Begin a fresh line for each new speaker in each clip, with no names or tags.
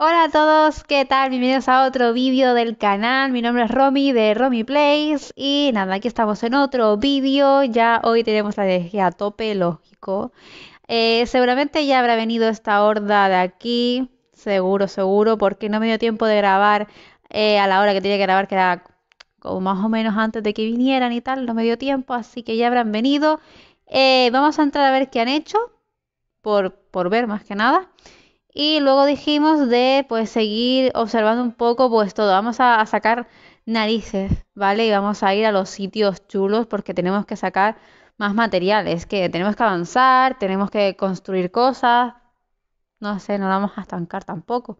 Hola a todos, ¿qué tal? Bienvenidos a otro vídeo del canal. Mi nombre es Romy de Romy Plays y nada, aquí estamos en otro vídeo. Ya hoy tenemos la energía a tope, lógico. Eh, seguramente ya habrá venido esta horda de aquí, seguro, seguro, porque no me dio tiempo de grabar eh, a la hora que tenía que grabar, que era como más o menos antes de que vinieran y tal, no me dio tiempo, así que ya habrán venido. Eh, vamos a entrar a ver qué han hecho, por, por ver más que nada. Y luego dijimos de pues seguir observando un poco pues todo. Vamos a, sacar narices, ¿vale? Y vamos a ir a los sitios chulos porque tenemos que sacar más materiales, que tenemos que avanzar, tenemos que construir cosas. No sé, no vamos a estancar tampoco.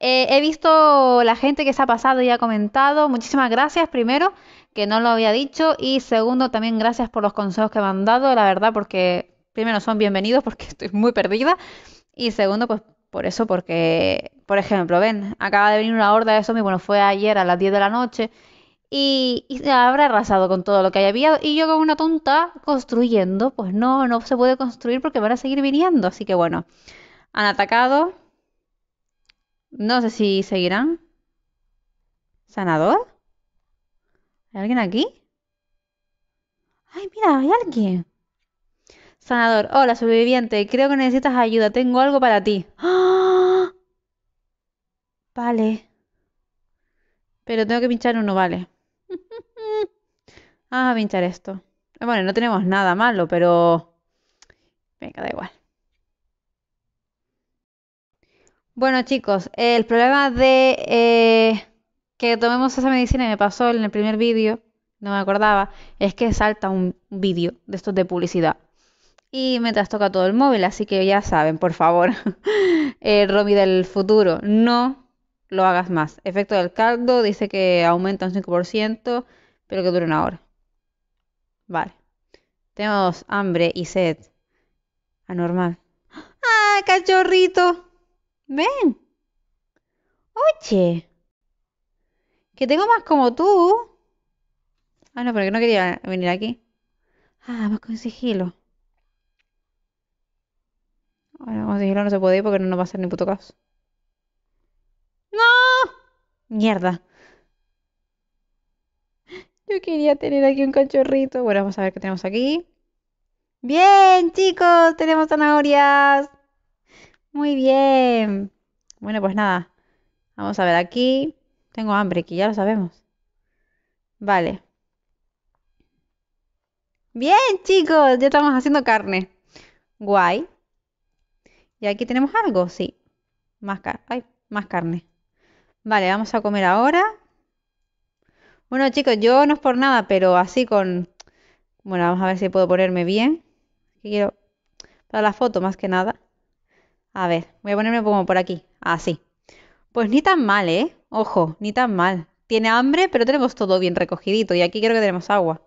Eh, he visto la gente que se ha pasado y ha comentado. Muchísimas gracias, primero, que no lo había dicho. Y segundo, también gracias por los consejos que me han dado, la verdad, porque primero son bienvenidos porque estoy muy perdida. Y segundo, pues por eso, porque, por ejemplo, ven, acaba de venir una horda de zombies, bueno, fue ayer a las 10 de la noche y, se habrá arrasado con todo lo que había y yo como una tonta construyendo, pues no, no se puede construir porque van a seguir viniendo, así que bueno, han atacado, no sé si seguirán. ¿Sanador? ¿Hay alguien aquí? ¡Ay, mira, hay alguien! Sanador, hola sobreviviente, creo que necesitas ayuda, tengo algo para ti. ¡Ah! Vale. Pero tengo que pinchar uno, vale. Vamos a pinchar esto. Bueno, no tenemos nada malo, pero... Venga, da igual. Bueno chicos, el problema de eh, que tomemos esa medicina y me pasó en el primer vídeo, no me acordaba, es que salta un vídeo de estos de publicidad y me trastoca todo el móvil, así que ya saben, por favor, eh, Romy del futuro, no lo hagas más. Efecto del caldo dice que aumenta un 5%, pero que dura una hora. Vale. Tenemos hambre y sed. Anormal. ¡Ah, cachorrito! Ven. Oye. Que tengo más como tú. Ah, no, pero que no quería venir aquí. Ah, más con sigilo. Ahora decirlo, no se puede ir porque no nos va a hacer ni puto caso. ¡No! Mierda. Yo quería tener aquí un cachorrito. Bueno, vamos a ver qué tenemos aquí. Bien, chicos, tenemos zanahorias. Muy bien. Bueno, pues nada. Vamos a ver aquí. Tengo hambre aquí, ya lo sabemos. Vale. Bien, chicos, ya estamos haciendo carne. Guay. Y aquí tenemos algo, sí. Más, más carne. Vale, vamos a comer ahora. Bueno, chicos, yo no es por nada, pero así con... Bueno, vamos a ver si puedo ponerme bien. Quiero... Para la foto, más que nada. A ver, voy a ponerme como por aquí. Así. Pues ni tan mal, ¿eh? Ojo, ni tan mal. Tiene hambre, pero tenemos todo bien recogidito. Y aquí creo que tenemos agua.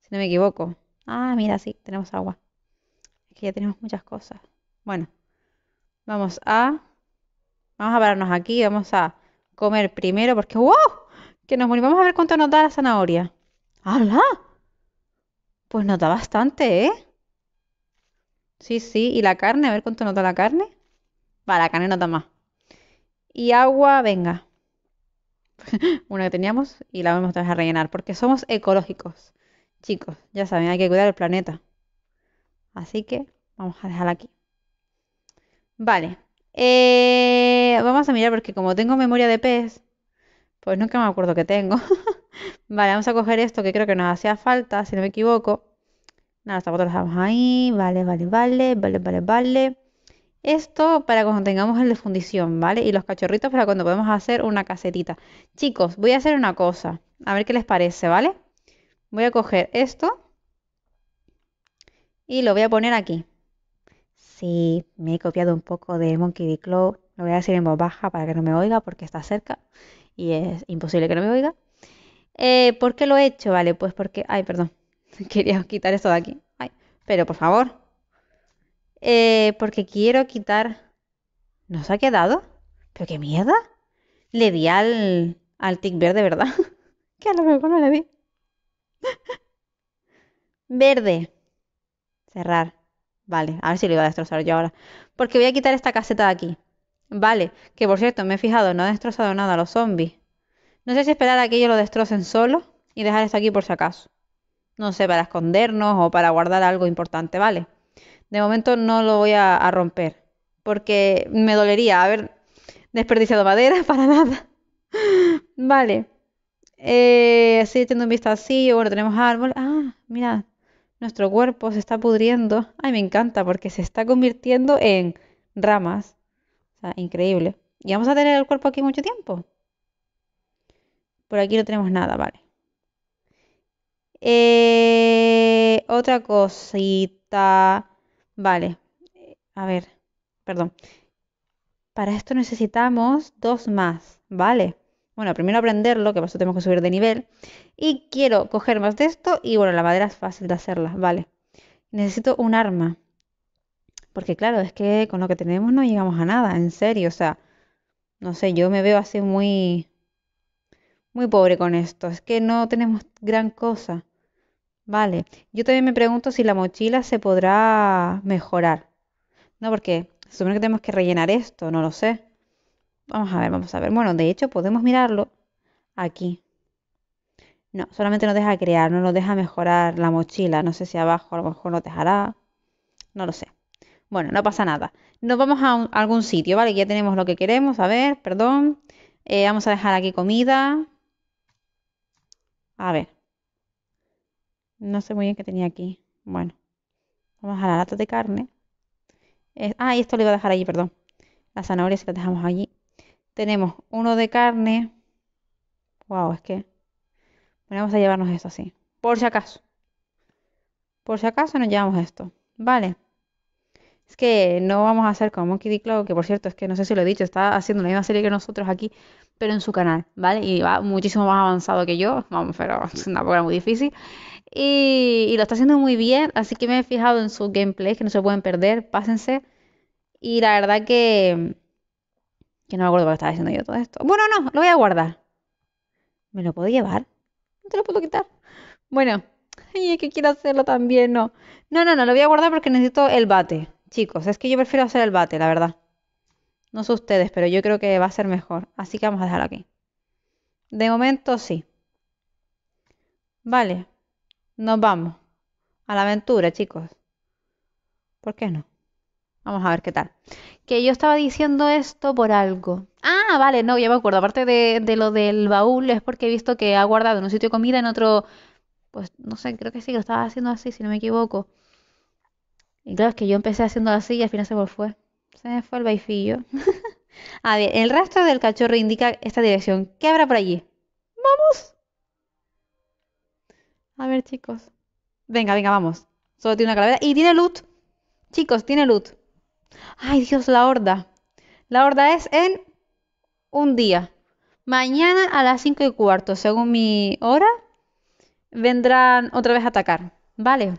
Si no me equivoco. Ah, mira, sí, tenemos agua. Aquí ya tenemos muchas cosas. Bueno. Vamos a... Vamos a pararnos aquí, vamos a comer primero porque ¡wow! Que nos Vamos a ver cuánto nos da la zanahoria. ¡Hala! Pues nos da bastante, ¿eh? Sí, sí. ¿Y la carne? A ver cuánto nos da la carne. Va, la carne nota más. Y agua, venga. Una que teníamos y la vamos a rellenar porque somos ecológicos. Chicos, ya saben, hay que cuidar el planeta. Así que vamos a dejarla aquí. Vale. Eh, vamos a mirar porque como tengo memoria de pez, pues nunca me acuerdo que tengo. vale, vamos a coger esto que creo que nos hacía falta, si no me equivoco. Nada, esta botas dejamos ahí. Vale, vale, vale, vale, vale, vale. Esto para cuando tengamos el de fundición, ¿vale? Y los cachorritos para cuando podamos hacer una casetita. Chicos, voy a hacer una cosa. A ver qué les parece, ¿vale? Voy a coger esto y lo voy a poner aquí. Si me he copiado un poco de Monkey D. Claw. Lo voy a decir en voz baja para que no me oiga porque está cerca y es imposible que no me oiga. Eh, ¿Por qué lo he hecho? Vale, pues porque... Ay, perdón. Quería quitar esto de aquí. Ay, pero por favor. Eh, porque quiero quitar... ¿No se ha quedado? ¿Pero qué mierda? Le di al, al tic verde, ¿verdad? que a lo mejor no le di. verde. Cerrar. Vale, a ver si lo iba a destrozar yo ahora. Porque voy a quitar esta caseta de aquí. Vale, que por cierto, me he fijado, no ha destrozado nada a los zombies. No sé si esperar a que ellos lo destrocen solo y dejar esto aquí por si acaso. No sé, para escondernos o para guardar algo importante, ¿vale? De momento no lo voy a, romper. Porque me dolería haber desperdiciado madera para nada. vale. Eh, tengo teniendo un así. Bueno, tenemos árbol. Ah, mira, nuestro cuerpo se está pudriendo. Ay, me encanta porque se está convirtiendo en ramas. O sea, increíble. Y vamos a tener el cuerpo aquí mucho tiempo. Por aquí no tenemos nada, vale. Eh, otra cosita. Vale. A ver, perdón. Para esto necesitamos dos más, ¿vale? Bueno, primero aprenderlo, que por eso tenemos que subir de nivel. Y quiero coger más de esto y bueno, la madera es fácil de hacerla, vale. Necesito un arma. Porque claro, es que con lo que tenemos no llegamos a nada, en serio. O sea, no sé, yo me veo así muy... Muy pobre con esto. Es que no tenemos gran cosa. Vale. Yo también me pregunto si la mochila se podrá mejorar. No, porque supongo que tenemos que rellenar esto, no lo sé. Vamos a ver, vamos a ver. Bueno, de hecho podemos mirarlo aquí. No, solamente nos deja crear, no nos deja mejorar la mochila. No sé si abajo a lo mejor nos dejará. No lo sé. Bueno, no pasa nada. Nos vamos a, algún sitio, ¿vale? Ya tenemos lo que queremos. A ver, perdón. Eh, vamos a dejar aquí comida. A ver. No sé muy bien qué tenía aquí. Bueno. Vamos a la lata de carne. ah, y esto lo iba a dejar allí, perdón. Las zanahorias se la dejamos allí. Tenemos uno de carne. Wow, es que. Bueno, vamos a llevarnos esto así. Por si acaso. Por si acaso nos llevamos esto. Vale. Es que no vamos a hacer como Monkey D. que por cierto, es que no sé si lo he dicho, está haciendo la misma serie que nosotros aquí, pero en su canal, ¿vale? Y va muchísimo más avanzado que yo, vamos, pero es una obra muy difícil. Y, y, lo está haciendo muy bien, así que me he fijado en su gameplay, que no se pueden perder, pásense. Y la verdad que, que no me acuerdo lo que estaba diciendo yo todo esto. Bueno, no, lo voy a guardar. ¿Me lo puedo llevar? No te lo puedo quitar. Bueno, ay, es que quiero hacerlo también, no. No, no, no, lo voy a guardar porque necesito el bate. Chicos, es que yo prefiero hacer el bate, la verdad. No sé ustedes, pero yo creo que va a ser mejor. Así que vamos a dejarlo aquí. De momento sí. Vale, nos vamos. A la aventura, chicos. ¿Por qué no? Vamos a ver qué tal. Que yo estaba diciendo esto por algo. Ah, vale, no, ya me acuerdo. Aparte de, lo del baúl, es porque he visto que ha guardado en un sitio comida, en otro. Pues no sé, creo que sí, que lo estaba haciendo así, si no me equivoco. Y claro, es que yo empecé haciendo así y al final se me fue. Se me fue el baifillo. a ver, el rastro del cachorro indica esta dirección. ¿Qué habrá por allí? ¡Vamos! A ver, chicos. Venga, venga, vamos. Solo tiene una calavera y tiene loot. Chicos, tiene loot. Ay Dios, la horda. La horda es en un día. Mañana a las 5 y cuarto, según mi hora, vendrán otra vez a atacar. Vale.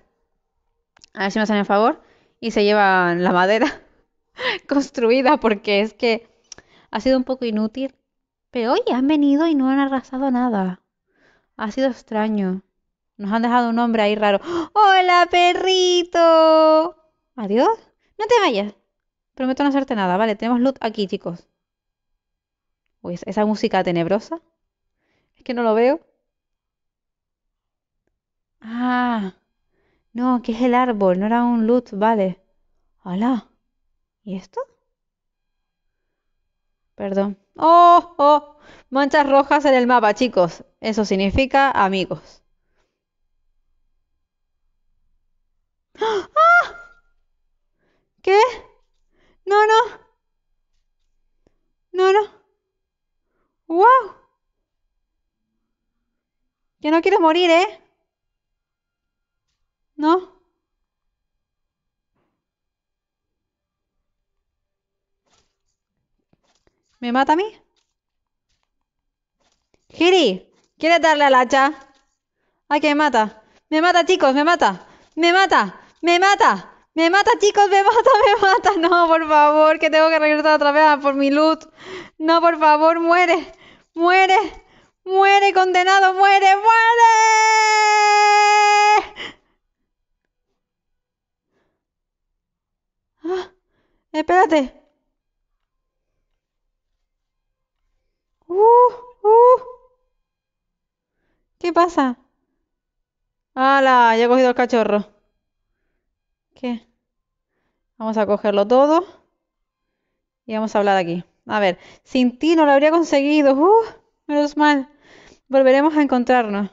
A ver si me hacen el favor. Y se llevan la madera construida porque es que ha sido un poco inútil. Pero oye, han venido y no han arrasado nada. Ha sido extraño. Nos han dejado un hombre ahí raro. ¡Oh, ¡Hola, perrito! Adiós. No te vayas. Prometo no hacerte nada. Vale, tenemos loot aquí, chicos. Uy, esa música tenebrosa. Es que no lo veo. Ah, no, que es el árbol, no era un loot, vale. Hola. ¿Y esto? Perdón. ¡Oh, oh! Manchas rojas en el mapa, chicos. Eso significa amigos. ¡Ah! ¿Qué? No, no. No, no. ¡Wow! Que no quieres morir, ¿eh? ¿No? ¿Me mata a mí? Giri, quiere darle al hacha? Ay, que me mata. Me mata, chicos, me mata. Me mata. Me mata. Me mata, chicos, me mata, me mata. No, por favor, que tengo que regresar otra vez por mi luz. No, por favor, muere. Muere. Muere, condenado, muere, muere. Ah, espérate. Uh, uh. ¿Qué pasa? ¡Hala! Ya he cogido el cachorro vamos a cogerlo todo y vamos a hablar aquí. A ver, sin ti no lo habría conseguido. Uh, menos mal. Volveremos a encontrarnos.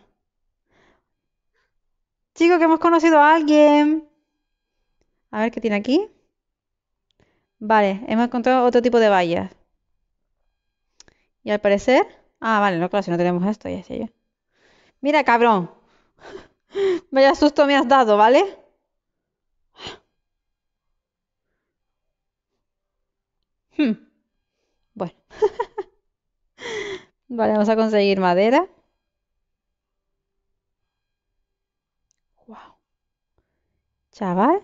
Chico, que hemos conocido a alguien. A ver qué tiene aquí. Vale, hemos encontrado otro tipo de vallas. Y al parecer. Ah, vale, no, claro, si no tenemos esto, ya sé Mira, cabrón. Vaya susto me has dado, ¿vale? Hmm. Bueno. vale, vamos a conseguir madera. Chaval.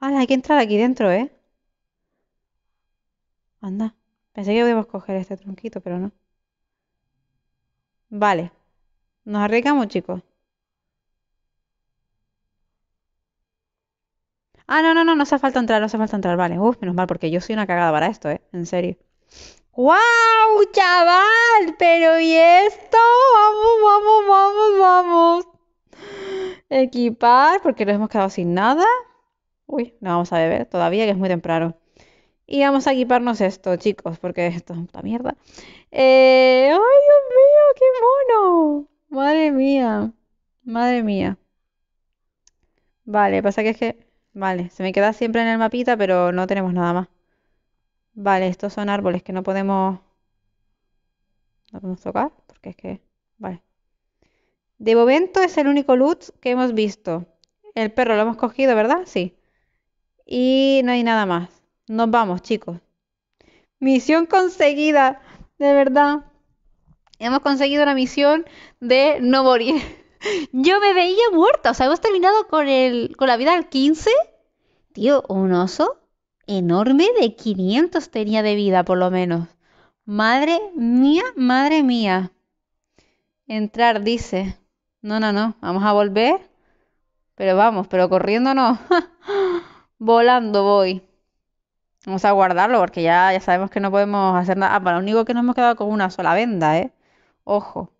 hay que entrar aquí dentro, ¿eh? Anda. Pensé que a coger este tronquito, pero no. Vale. Nos arriesgamos, chicos. Ah, no, no, no, no hace falta entrar, no hace falta entrar. Vale, Uf, menos mal, porque yo soy una cagada para esto, ¿eh? En serio. ¡Wow, chaval! Pero ¿y esto? Vamos, vamos, vamos, vamos. Equipar, porque nos hemos quedado sin nada. Uy, no vamos a beber todavía, que es muy temprano. Y vamos a equiparnos esto, chicos, porque esto es una mierda. Eh, ¡Ay, Dios mío, qué mono! Madre mía, madre mía. Vale, pasa que es que... Vale, se me queda siempre en el mapita, pero no tenemos nada más. Vale, estos son árboles que no podemos... No podemos tocar, porque es que... Vale. De momento es el único loot que hemos visto. El perro lo hemos cogido, ¿verdad? Sí. Y no hay nada más. Nos vamos, chicos. Misión conseguida, de verdad. Hemos conseguido la misión de no morir. Yo me veía muerta. O sea, hemos terminado con, el, con la vida al 15. Tío, un oso enorme de 500 tenía de vida, por lo menos. Madre mía, madre mía. Entrar, dice. No, no, no. Vamos a volver. Pero vamos, pero corriendo no. Volando voy. Vamos a guardarlo porque ya, ya sabemos que no podemos hacer nada. Ah, para lo único que nos hemos quedado con una sola venda, ¿eh? Ojo.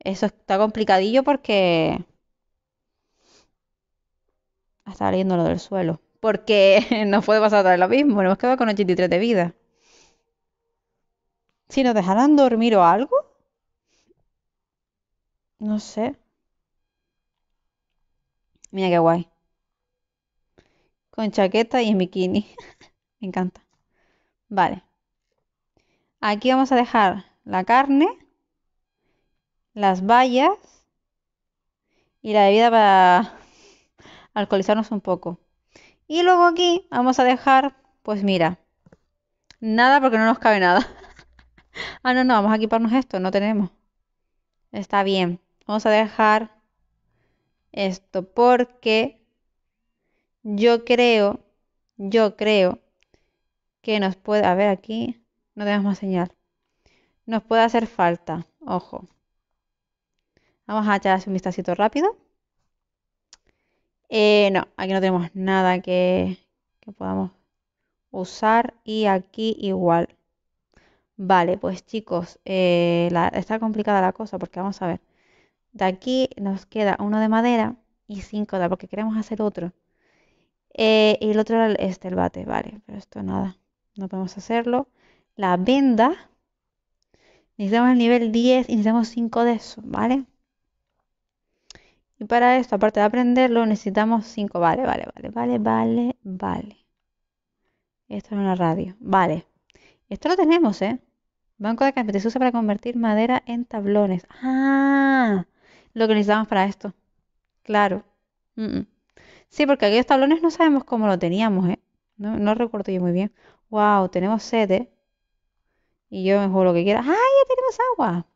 Eso está complicadillo porque... Ah, está lo del suelo. Porque no puede pasar atrás mismo mismo. Nos hemos quedado con 83 de vida. Si nos dejarán dormir o algo. No sé. Mira qué guay. Con chaqueta y en bikini. Me encanta. Vale. Aquí vamos a dejar la carne las vallas y la bebida para alcoholizarnos un poco. Y luego aquí vamos a dejar, pues mira, nada porque no nos cabe nada. ah, no, no, vamos a equiparnos esto, no tenemos. Está bien, vamos a dejar esto porque yo creo, yo creo que nos puede, a ver aquí, no tenemos más señal, nos puede hacer falta, ojo. Vamos a echar un vistacito rápido. Eh, no, aquí no tenemos nada que, que podamos usar y aquí igual. Vale, pues chicos, eh, está complicada la cosa porque vamos a ver. De aquí nos queda uno de madera y cinco de porque queremos hacer otro. Eh, y el otro era este, el bate, vale, pero esto nada, no podemos hacerlo. La venda, necesitamos el nivel 10 y necesitamos 5 de eso, ¿vale? Y para esto, aparte de aprenderlo, necesitamos cinco. Vale, vale, vale, vale, vale, vale. Esto es una radio. Vale. Esto lo tenemos, ¿eh? Banco de cambio. Se usa para convertir madera en tablones. Ah, lo que necesitamos para esto. Claro. Sí, porque aquellos tablones no sabemos cómo lo teníamos, ¿eh? No, recuerdo yo muy bien. Wow, tenemos sede. ¿eh? Y yo me juego lo que quiera. ¡Ay! ya tenemos agua!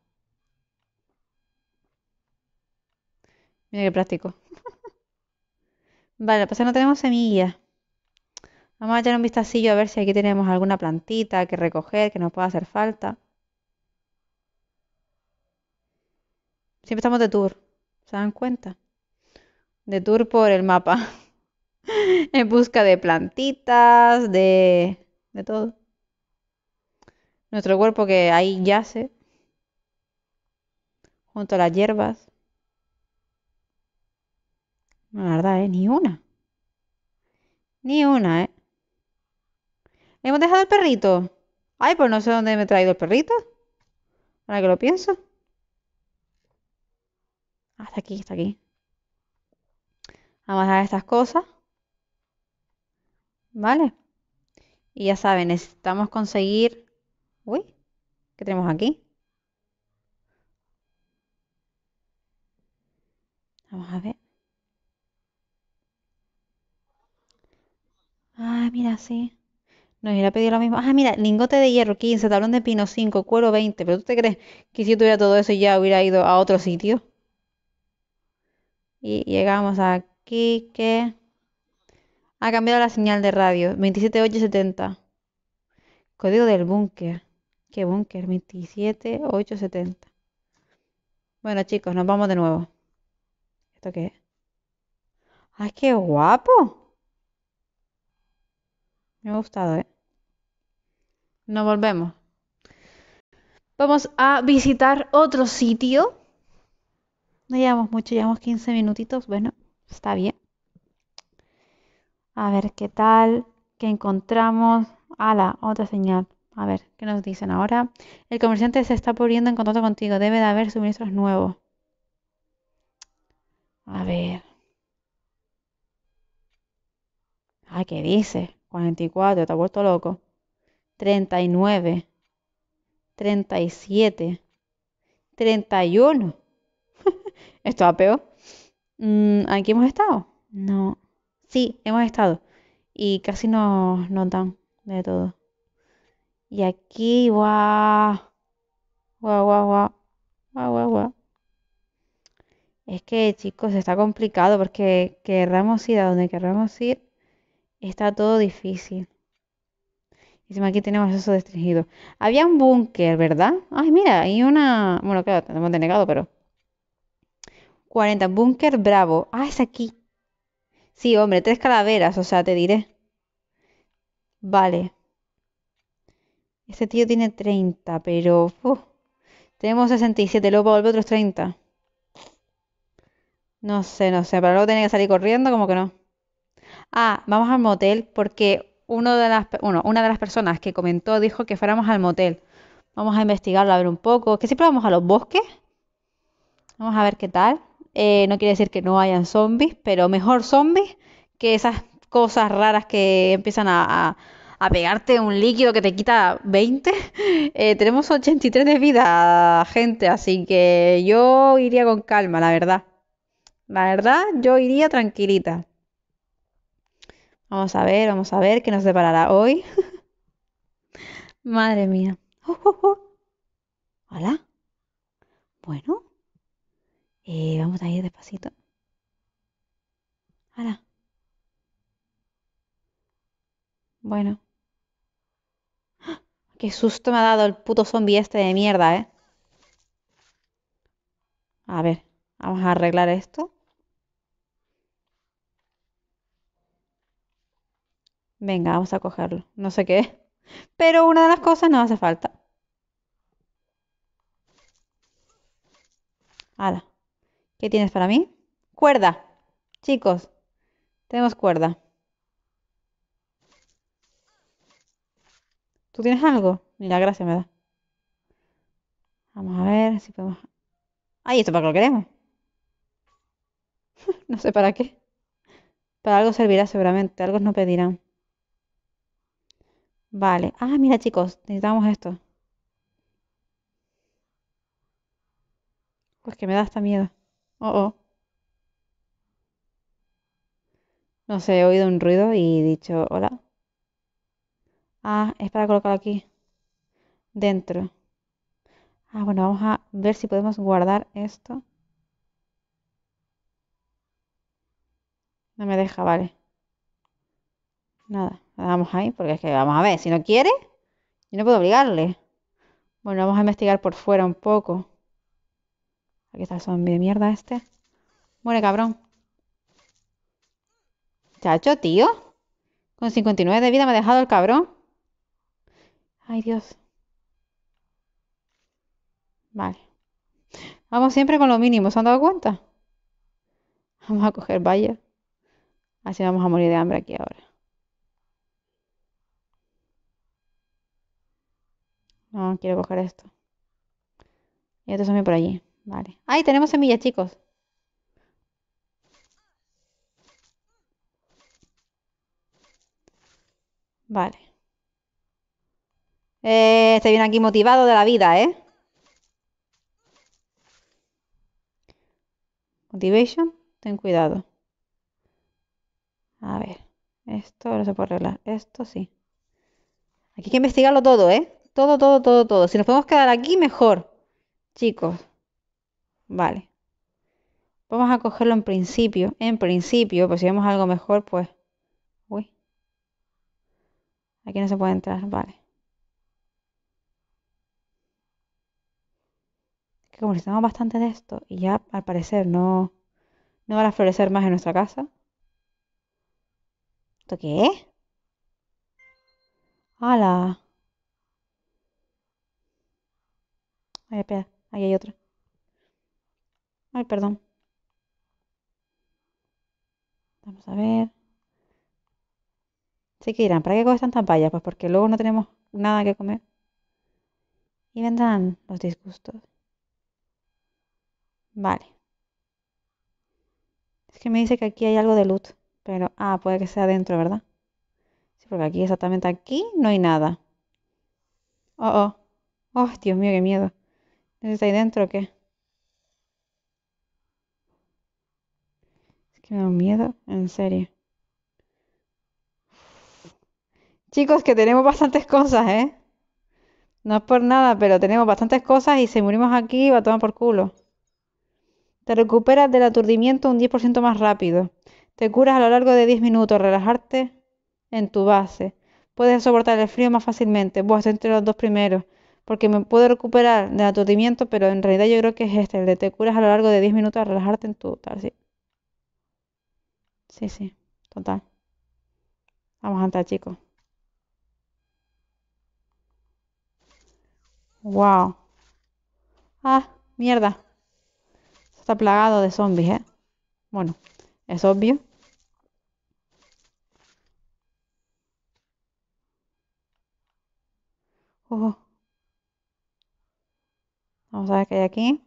Mira qué práctico. vale, pues no tenemos semillas. Vamos a echar un vistacillo a ver si aquí tenemos alguna plantita que recoger, que nos pueda hacer falta. Siempre estamos de tour, ¿se dan cuenta? De tour por el mapa. en busca de plantitas, de, de todo. Nuestro cuerpo que ahí yace, junto a las hierbas. La verdad, ¿eh? Ni una. Ni una, ¿eh? ¿Hemos dejado el perrito? Ay, pues no sé dónde me he traído el perrito. Ahora que lo pienso. hasta ah, aquí, está aquí. Vamos a dejar estas cosas. ¿Vale? Y ya saben, necesitamos conseguir... Uy, ¿qué tenemos aquí? así. Nos irá a pedir lo mismo. Ah, mira, lingote de hierro 15, tablón de pino 5, cuero 20. ¿Pero tú te crees que si yo tuviera todo eso ya hubiera ido a otro sitio? Y llegamos aquí que... Ha cambiado la señal de radio. 27870. Código del búnker. ¿Qué búnker? 27870. Bueno, chicos, nos vamos de nuevo. ¿Esto qué es? ¡Ay, qué guapo! Me ha gustado, ¿eh? No volvemos. Vamos a visitar otro sitio. No llevamos mucho, llevamos 15 minutitos. Bueno, está bien. A ver qué tal, qué encontramos. la otra señal. A ver, ¿qué nos dicen ahora? El comerciante se está poniendo en contacto contigo. Debe de haber suministros nuevos. A ver. Ah, ¿qué dice? 44, te ha vuelto loco. 39, 37, 31. Esto va peor. Mm, ¿Aquí hemos estado? No. Sí, hemos estado. Y casi nos notan de todo. Y aquí, guau. Guau, guau, guau. Guau, guau, guau. Es que, chicos, está complicado porque querramos ir a donde querramos ir Está todo difícil. Encima aquí tenemos eso restringido. Había un búnker, ¿verdad? Ay, mira, hay una... Bueno, claro, tenemos denegado, pero... 40, búnker bravo. Ah, es aquí. Sí, hombre, tres calaveras, o sea, te diré. Vale. Este tío tiene 30, pero... tenemos 67, luego va otros 30. No sé, no sé, pero luego tiene que salir corriendo, como que no ah, vamos al motel porque una de las personas que comentó dijo que fuéramos al motel. Vamos a investigarlo, a ver un poco. Que siempre vamos a los bosques. Vamos a ver qué tal. Eh, no quiere decir que no hayan zombies, pero mejor zombies que esas cosas raras que empiezan a, pegarte un líquido que te quita 20. Eh, tenemos 83 de vida, gente, así que yo iría con calma, la verdad. La verdad, yo iría tranquilita. Vamos a ver, vamos a ver qué nos separará hoy. Madre mía. Oh, oh, oh. Hola. Bueno. Eh, vamos a ir despacito. Hola. Bueno. Qué susto me ha dado el puto zombie este de mierda, ¿eh? A ver, vamos a arreglar esto. Venga, vamos a cogerlo. No sé qué Pero una de las cosas no hace falta. Hala. ¿Qué tienes para mí? Cuerda. Chicos, tenemos cuerda. ¿Tú tienes algo? Ni la gracia me da. Vamos a ver si podemos... ¡Ay, esto para qué lo queremos! no sé para qué. Para algo servirá seguramente, algo nos pedirán. Vale. Ah, mira, chicos, necesitamos esto. Pues que me da hasta miedo. Oh, oh. No sé, he oído un ruido y dicho, hola. Ah, es para colocarlo aquí. Dentro. Ah, bueno, vamos a ver si podemos guardar esto. No me deja, vale. Nada. Vamos ahí, porque es que vamos a ver, si no quiere, yo no puedo obligarle. Bueno, vamos a investigar por fuera un poco. Aquí está el zombie de mierda este. Muere, cabrón. Chacho, tío. Con 59 de vida me ha dejado el cabrón. Ay, Dios. Vale. Vamos siempre con lo mínimo, ¿se han dado cuenta? Vamos a coger Bayer. Así vamos a morir de hambre aquí ahora. No, quiero coger esto. Y esto también por allí. Vale. ¡Ahí tenemos semillas, chicos! Vale. Eh, estoy bien aquí motivado de la vida, ¿eh? Motivation, ten cuidado. A ver, esto no se puede arreglar. Esto sí. Aquí hay que investigarlo todo, ¿eh? Todo, todo, todo, todo. Si nos podemos quedar aquí, mejor. Chicos. Vale. Vamos a cogerlo en principio. En principio, pues si vemos algo mejor, pues... Uy. Aquí no se puede entrar, vale. Que como necesitamos bastante de esto y ya al parecer no, no van a florecer más en nuestra casa. ¿Esto qué es? ¡Hala! Ay, espera, ahí hay otra. Ay, perdón. Vamos a ver. Sí que ¿para qué coges tanta vallas? Pues porque luego no tenemos nada que comer. Y vendrán los disgustos. Vale. Es que me dice que aquí hay algo de loot. Pero, ah, puede que sea adentro, ¿verdad? Sí, porque aquí, exactamente aquí, no hay nada. Oh, oh. Oh, Dios mío, qué miedo. ¿Está ahí dentro o qué? Es que me da miedo, en serio. Chicos, que tenemos bastantes cosas, ¿eh? No es por nada, pero tenemos bastantes cosas y si morimos aquí va a tomar por culo. Te recuperas del aturdimiento un 10% más rápido. Te curas a lo largo de 10 minutos. Relajarte en tu base. Puedes soportar el frío más fácilmente. Vos entre los dos primeros porque me puedo recuperar del aturdimiento, pero en realidad yo creo que es este, el de te curas a lo largo de 10 minutos a relajarte en tu tal, sí. Sí, sí, total. Vamos a entrar, chicos. Wow. Ah, mierda. Está plagado de zombies, ¿eh? Bueno, es obvio. Oh. Vamos a ver qué hay aquí.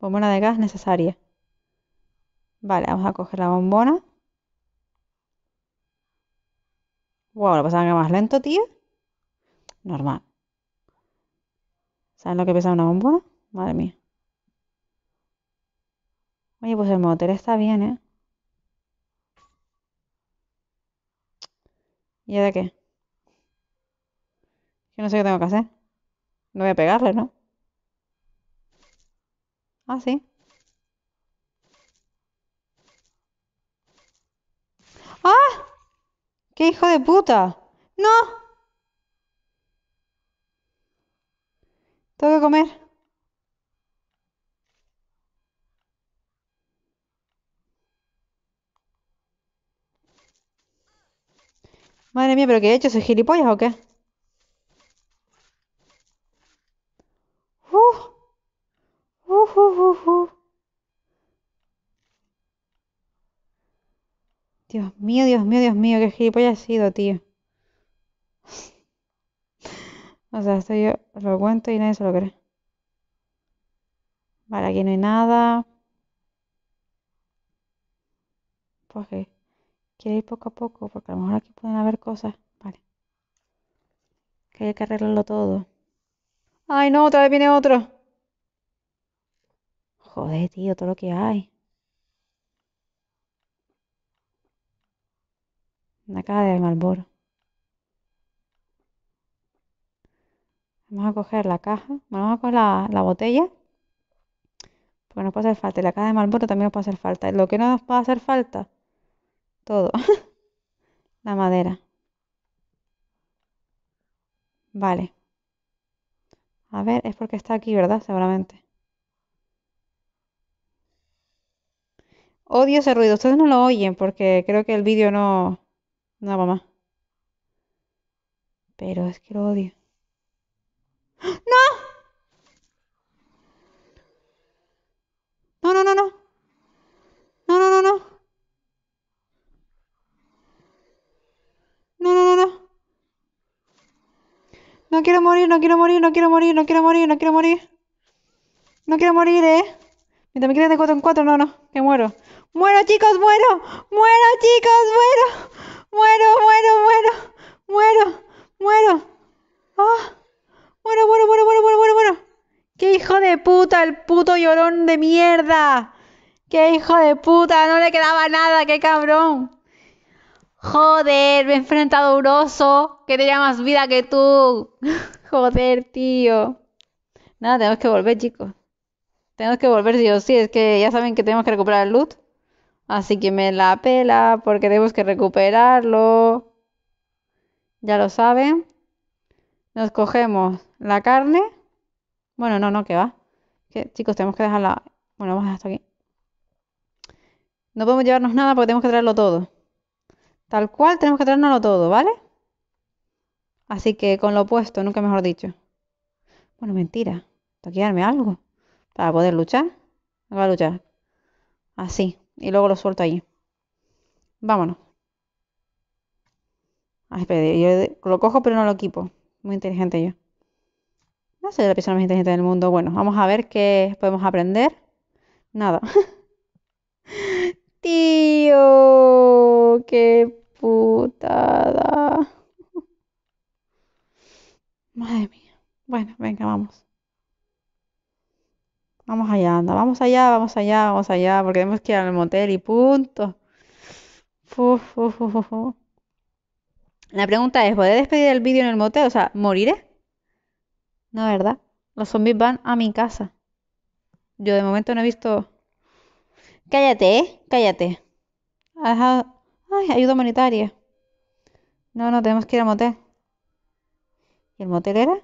Bombona de gas necesaria. Vale, vamos a coger la bombona. Wow, lo pasaban más lento, tío. Normal. ¿Saben lo que pesa una bombona? Madre mía. Oye, pues el motor está bien, ¿eh? ¿Y de qué? Yo no sé qué tengo que hacer. No voy a pegarle, ¿no? Ah, sí. ¡Ah! ¡Qué hijo de puta! ¡No! Tengo que comer. Madre mía, ¿pero qué he hecho? ¿Soy gilipollas o qué? Dios mío, Dios mío, Dios mío, qué gilipollas ha sido, tío. o sea, esto yo lo cuento y nadie se lo cree. Vale, aquí no hay nada. Pues que ir poco a poco, porque a lo mejor aquí pueden haber cosas. Vale. Que hay que arreglarlo todo. Ay, no, otra vez viene otro. Joder, tío, todo lo que hay. Una caja de Malboro. Vamos a coger la caja. Vamos a coger la, botella. Porque nos puede hacer falta. Y la caja de Malboro también nos puede hacer falta. Lo que no nos puede hacer falta. Todo. la madera. Vale. A ver, es porque está aquí, ¿verdad? Seguramente. Odio ese ruido. Ustedes no lo oyen porque creo que el vídeo no... No, más. Pero es que lo odio. ¡No! No, no, no, no. No, no, no, no. No, no, no, no. No quiero morir, no quiero morir, no quiero morir, no quiero morir, no quiero morir. No quiero morir, eh. Mientras me quedan de 4 en 4, no, no, que muero. ¡Muero, chicos, muero! ¡Muero, chicos, muero! ¡Muero, muero, muero! ¡Muero, muero! ¡Ah! ¡Muero, muero, muero, muero, muero, muero, muero! muero muero muero muero bueno muero qué hijo de puta, el puto llorón de mierda! ¡Qué hijo de puta! No le quedaba nada, qué cabrón. Joder, me he enfrentado que tenía más vida que tú. Joder, tío. Nada, tenemos que volver, chicos. Tengo que volver, yo, sí, es que ya saben que tenemos que recuperar el loot. Así que me la pela porque tenemos que recuperarlo. Ya lo saben. Nos cogemos la carne. Bueno, no, no, que va. Que, chicos, tenemos que dejarla. Bueno, vamos hasta aquí. No podemos llevarnos nada porque tenemos que traerlo todo. Tal cual tenemos que traernoslo todo, ¿vale? Así que con lo opuesto, nunca mejor dicho. Bueno, mentira. Toquearme algo para poder luchar. Voy a luchar. Así. Y luego lo suelto allí. Vámonos. Ay, yo lo cojo pero no lo equipo. Muy inteligente yo. No soy la persona más inteligente del mundo. Bueno, vamos a ver qué podemos aprender. Nada. Tío, qué putada. Madre mía. Bueno, venga, vamos. Vamos allá, anda, vamos allá, vamos allá, vamos allá, porque tenemos que ir al motel y punto. La pregunta es, voy a despedir el vídeo en el motel? O sea, ¿moriré? No, ¿verdad? Los zombies van a mi casa. Yo de momento no he visto... Cállate, ¿eh? Cállate. Ha dejado... Ay, ayuda humanitaria. No, no, tenemos que ir al motel. ¿Y el motel era?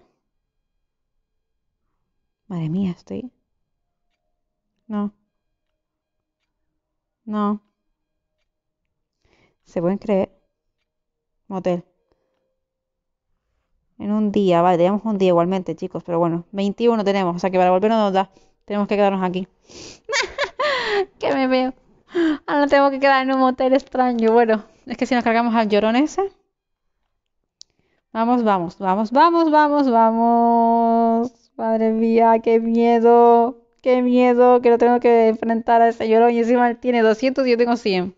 Madre mía, estoy... No, no. Se pueden creer. Motel. En un día, vale, tenemos un día igualmente, chicos, pero bueno, 21 tenemos, o sea que para volver no nos da. Tenemos que quedarnos aquí. que me veo. Ahora tengo que quedar en un motel extraño. Bueno, es que si nos cargamos al llorón ese. Vamos, vamos, vamos, vamos, vamos, vamos. Madre mía, qué miedo qué miedo que lo tengo que enfrentar a ese llorón y encima él tiene 200 y yo tengo 100.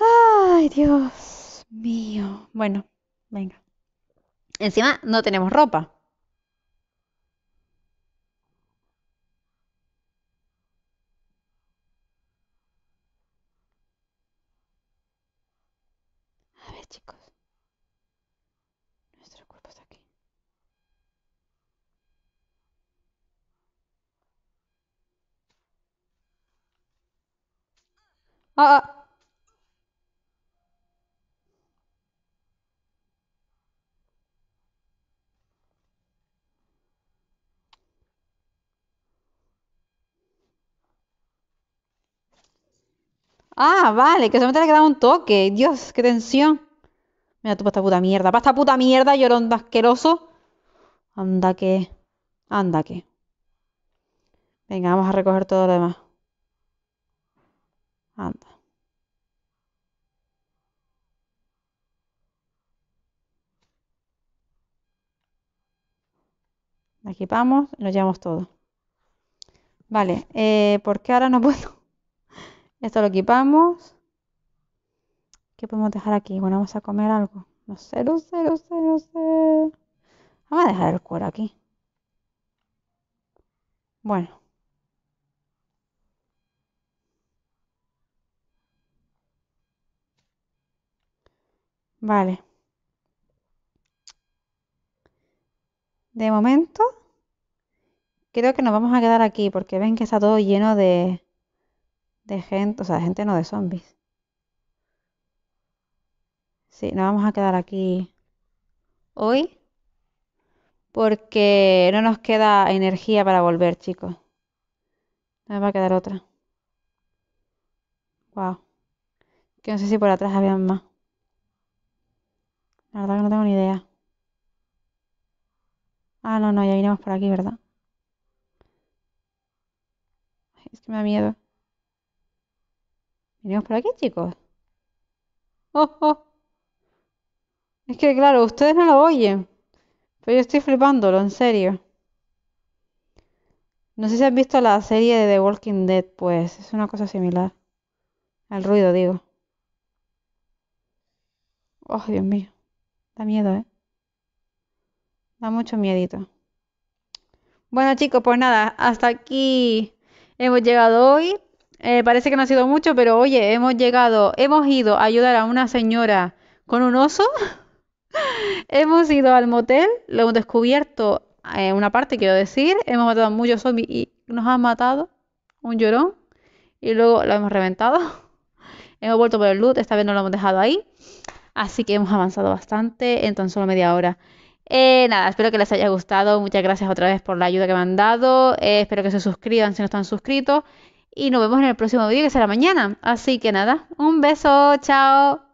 Ay, Dios mío. Bueno, venga. Encima no tenemos ropa. Ah, ah. ah, vale, que vale, me solamente le quedado un toque. Dios, qué tensión. Mira tú para esta puta mierda. Para esta puta mierda, llorón asqueroso. Anda que. Anda que. Venga, vamos a recoger todo lo demás. Anda. equipamos, lo llevamos todo. Vale, eh, porque ahora no puedo? Esto lo equipamos. ¿Qué podemos dejar aquí? Bueno, vamos a comer algo. No sé, no sé, no sé, no sé. Vamos a dejar el cuero aquí. Bueno. Vale. De momento, creo que nos vamos a quedar aquí porque ven que está todo lleno de, de gente, o sea, gente no de zombies. Sí, nos vamos a quedar aquí hoy porque no nos queda energía para volver, chicos. Nos va a quedar otra. Wow. Que no sé si por atrás habían más. La verdad que no tengo ni idea. Ah, no, no, ya vinimos por aquí, ¿verdad? Es que me da miedo. ¿Vinimos por aquí, chicos? Oh, ¡Oh, Es que, claro, ustedes no lo oyen. Pero yo estoy flipándolo, en serio. No sé si han visto la serie de The Walking Dead, pues es una cosa similar. Al ruido, digo. ¡Oh, Dios mío! Da miedo, ¿eh? Da mucho miedito. Bueno, chicos, pues nada, hasta aquí hemos llegado hoy. Eh, parece que no ha sido mucho, pero oye, hemos llegado, hemos ido a ayudar a una señora con un oso. hemos ido al motel, lo hemos descubierto en eh, una parte, quiero decir. Hemos matado a muchos zombies y nos han matado un llorón. Y luego lo hemos reventado. hemos vuelto por el loot, esta vez no lo hemos dejado ahí. Así que hemos avanzado bastante en tan solo media hora. Eh, nada, espero que les haya gustado. Muchas gracias otra vez por la ayuda que me han dado. Eh, espero que se suscriban si no están suscritos. Y nos vemos en el próximo vídeo que será mañana. Así que nada, un beso, chao.